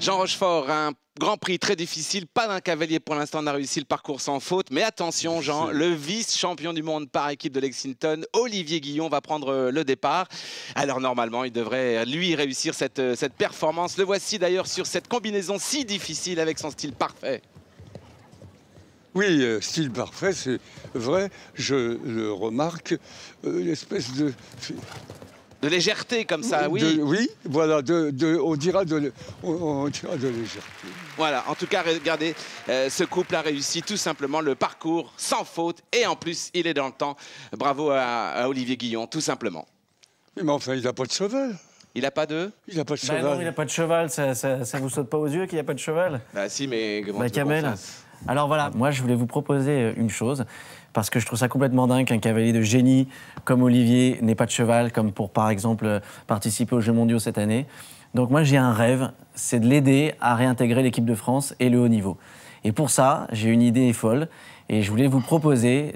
Jean Rochefort un Grand Prix très difficile, pas d'un cavalier pour l'instant, n'a réussi le parcours sans faute. Mais attention Jean, le vice-champion du monde par équipe de Lexington, Olivier Guillon, va prendre euh, le départ. Alors normalement, il devrait lui réussir cette, euh, cette performance. Le voici d'ailleurs sur cette combinaison si difficile avec son style parfait. Oui, euh, style parfait, c'est vrai. Je le remarque, l'espèce de de légèreté comme ça, oui. oui, voilà, de, on, dira de, on, de légèreté. Voilà, en tout cas, regardez, euh, ce couple a réussi tout simplement le parcours sans faute et en plus, il est dans le temps. Bravo à, Olivier Guillon, tout simplement. Mais enfin, il n'a pas de cheval. Il n'a pas de Il n'a pas de ben cheval. non, il n'a pas de cheval, ça ne vous saute pas aux yeux qu'il a pas de cheval Bah si, mais... Bah, Camel. Alors voilà, moi je voulais vous proposer euh, une chose, parce que je trouve ça complètement dingue qu'un cavalier de génie comme Olivier n'ait pas de cheval, comme pour par exemple euh, participer aux Jeux mondiaux cette année. Donc moi j'ai un rêve, c'est de l'aider à réintégrer l'équipe de France et le haut niveau. Et pour ça, j'ai une idée folle, et je voulais vous proposer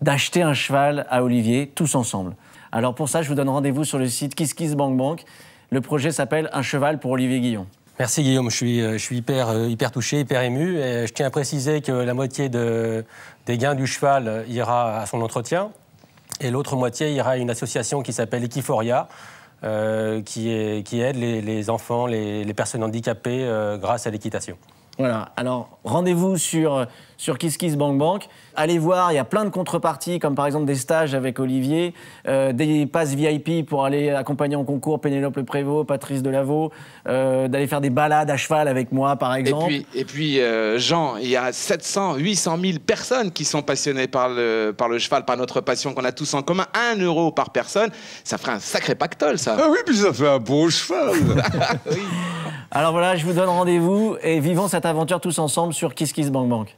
d'acheter un cheval à Olivier tous ensemble. Alors pour ça, je vous donne rendez-vous sur le site KissKissBankBank. Le projet s'appelle Un cheval pour Olivier Guillon. Merci Guillaume, je suis, euh, euh, hyper, touché, hyper ému. Et je tiens à préciser que la moitié des gains du cheval euh, ira à son entretien et l'autre moitié ira à une association qui s'appelle Equiforia. qui, aide les, enfants, les, personnes handicapées grâce à l'équitation. Voilà, alors rendez-vous sur, sur Kiss Bank Bank. Allez voir, il y a plein de contreparties, comme par exemple des stages avec Olivier, euh, des passes VIP pour aller accompagner en concours Pénélope Le Prévost, Patrice Delaveau, d'aller faire des balades à cheval avec moi, par exemple. Et puis, et puis euh, Jean, il y a 700, 800 000 personnes qui sont passionnées par le, par le cheval, par notre passion qu'on a tous en commun. Un euro par personne, ça ferait un sacré pactole, ça. Ah oui, puis ça fait un beau cheval. Alors voilà, je vous donne rendez-vous et vivons cette aventure tous ensemble sur Kiss Kiss Bank Bank.